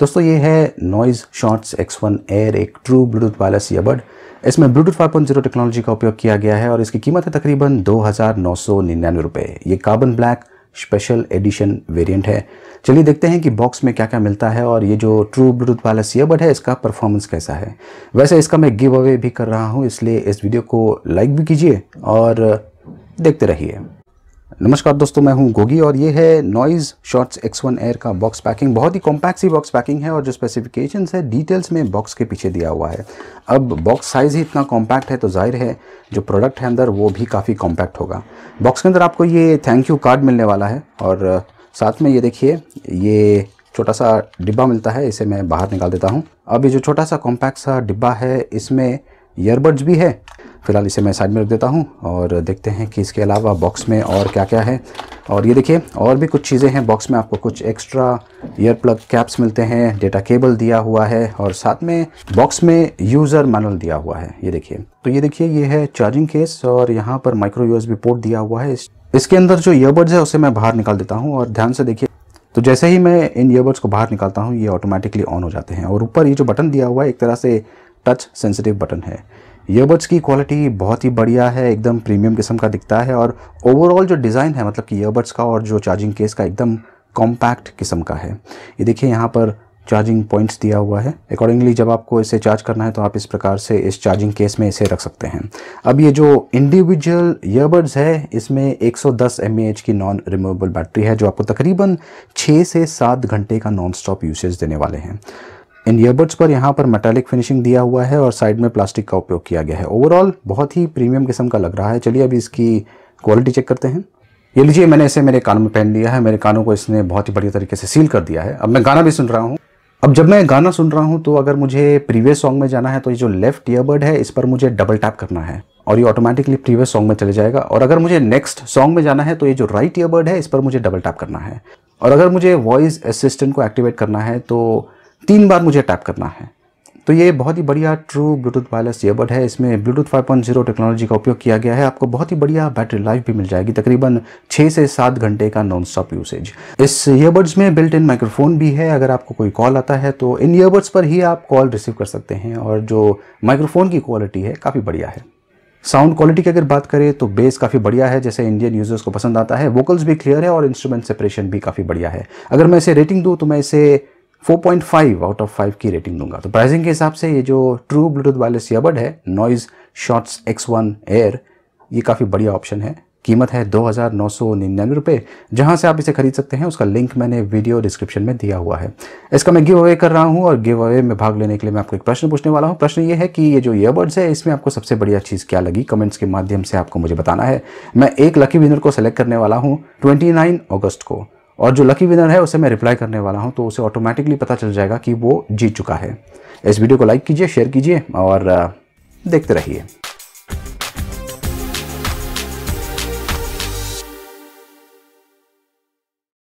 दोस्तों ये है नॉइज़ शॉर्ट्स X1 एयर एक ट्रू ब्लूटूथ वायरलेस ईयरबड इसमें ब्लूटूथ 5.0 टेक्नोलॉजी का उपयोग किया गया है और इसकी कीमत है तकरीबन दो हज़ार नौ सौ निन्यानवे रुपये ये carbon black special edition variant है चलिए देखते हैं कि बॉक्स में क्या क्या मिलता है और ये जो ट्रू ब्लूटूथ वाला ईयरबड है इसका परफॉर्मेंस कैसा है वैसे इसका मैं गिव अवे भी कर रहा हूँ इसलिए इस वीडियो को लाइक भी कीजिए और देखते रहिए नमस्कार दोस्तों मैं हूं गोगी और ये है नॉइज़ शॉर्ट्स X1 एयर का बॉक्स पैकिंग बहुत ही कॉम्पैक्ट सी बॉक्स पैकिंग है और जो स्पेसिफिकेशंस है डिटेल्स में बॉक्स के पीछे दिया हुआ है अब बॉक्स साइज़ ही इतना कॉम्पैक्ट है तो जाहिर है जो प्रोडक्ट है अंदर वो भी काफ़ी कॉम्पैक्ट होगा बॉक्स के अंदर आपको ये थैंक यू कार्ड मिलने वाला है और साथ में ये देखिए ये छोटा सा डिब्बा मिलता है इसे मैं बाहर निकाल देता हूँ अब ये जो छोटा सा कॉम्पैक्ट सा डिब्बा है इसमें ईयरबड्स भी है फिलहाल इसे मैं साइड में रख देता हूँ और देखते हैं कि इसके अलावा बॉक्स में और क्या क्या है और ये देखिए और भी कुछ चीज़ें हैं बॉक्स में आपको कुछ एक्स्ट्रा ईयर प्लग कैप्स मिलते हैं डेटा केबल दिया हुआ है और साथ में बॉक्स में यूज़र मैनुअल दिया हुआ है ये देखिए तो ये देखिए ये है चार्जिंग केस और यहाँ पर माइक्रो यूएसबी पोर्ट दिया हुआ है इसके अंदर जो ईयरबड्स है उसे मैं बाहर निकाल देता हूँ और ध्यान से देखिए तो जैसे ही मैं इन ईयरबड्स को बाहर निकालता हूँ ये ऑटोमेटिकली ऑन हो जाते हैं और ऊपर ये जो बटन दिया हुआ है एक तरह से टच सेंसिटिव बटन है ईयरबड्स की क्वालिटी बहुत ही बढ़िया है एकदम प्रीमियम किस्म का दिखता है और ओवरऑल जो डिज़ाइन है मतलब कि ईयरबड्स का और जो चार्जिंग केस का एकदम कॉम्पैक्ट किस्म का है ये देखिए यहाँ पर चार्जिंग पॉइंट्स दिया हुआ है अकॉर्डिंगली जब आपको इसे चार्ज करना है तो आप इस प्रकार से इस चार्जिंग केस में इसे रख सकते हैं अब ये जो इंडिविजुअल ईयरबड्स है इसमें 110 सौ की नॉन रिमूवेबल बैटरी है जो आपको तकरीबन 6 से 7 घंटे का नॉन स्टॉप यूसेज देने वाले हैं इन ईयरबड्स पर यहाँ पर मेटालिक फिनिशिंग दिया हुआ है और साइड में प्लास्टिक का उपयोग किया गया है ओवरऑल बहुत ही प्रीमियम किस्म का लग रहा है चलिए अभी इसकी क्वालिटी चेक करते हैं ये लीजिए मैंने इसे मेरे कान में पहन लिया है मेरे कानों को इसने बहुत ही बढ़िया तरीके से सील कर दिया है अब मैं गाना भी सुन रहा हूँ अब जब मैं गाना सुन रहा हूँ तो अगर मुझे प्रीवियस सॉन्ग में जाना है तो ये जो लेफ्ट ईयरबड है इस पर मुझे डबल टैप करना है और ये ऑटोमेटिकली प्रीवियस सॉन्ग में चले जाएगा और अगर मुझे नेक्स्ट सॉन्ग में जाना है तो ये जो राइट ईयरबड है इस पर मुझे डबल टैप करना है और अगर मुझे वॉइस असिस्टेंट को एक्टिवेट करना है तो तीन बार मुझे टैप करना है तो ये बहुत ही बढ़िया ट्रू ब्लूटूथ वायरलेस ईयरबड है इसमें ब्लूटूथ 5.0 टेक्नोलॉजी का उपयोग किया गया है आपको बहुत ही बढ़िया बैटरी लाइफ भी मिल जाएगी तकरीबन 6 से 7 घंटे का नॉन स्टॉप यूसेज इस ईयरबड्स में बिल्ट इन माइक्रोफोन भी है अगर आपको कोई कॉल आता है तो इन ईयरबड्स पर ही आप कॉल रिसीव कर सकते हैं और जो माइक्रोफोन की क्वालिटी है काफ़ी बढ़िया है साउंड क्वालिटी की अगर बात करें तो बेस काफ़ी बढ़िया है जैसे इंडियन यूजर्स को पसंद आता है वोकल्स भी क्लियर है और इंस्ट्रूमेंट सेपरेशन भी काफ़ी बढ़िया है अगर मैं इसे रेटिंग दूँ तो मैं इसे 4.5 आउट ऑफ 5 की रेटिंग दूंगा तो प्राइसिंग के हिसाब से ये जो ट्रू ब्लूटूथ वायरलेस ईयरबड है Noise Shots X one air ये काफ़ी बढ़िया ऑप्शन है कीमत है दो हज़ार नौ सौ निन्यानवे रुपये जहाँ से आप इसे खरीद सकते हैं उसका लिंक मैंने वीडियो डिस्क्रिप्शन में दिया हुआ है इसका मैं गिव अवे कर रहा हूँ और गिव अवे में भाग लेने के लिए मैं आपको एक प्रश्न पूछने वाला हूँ प्रश्न ये है कि ये जो ईयरबड्स है इसमें आपको सबसे बढ़िया चीज़ क्या लगी कमेंट्स के माध्यम से आपको मुझे बताना है मैं एक लकी विनर को सेलेक्ट करने वाला हूँ ट्वेंटी अगस्त को और जो लकी विनर है उसे मैं रिप्लाई करने वाला हूँ तो उसे ऑटोमेटिकली पता चल जाएगा कि वो जीत चुका है इस वीडियो को लाइक कीजिए शेयर कीजिए और देखते रहिए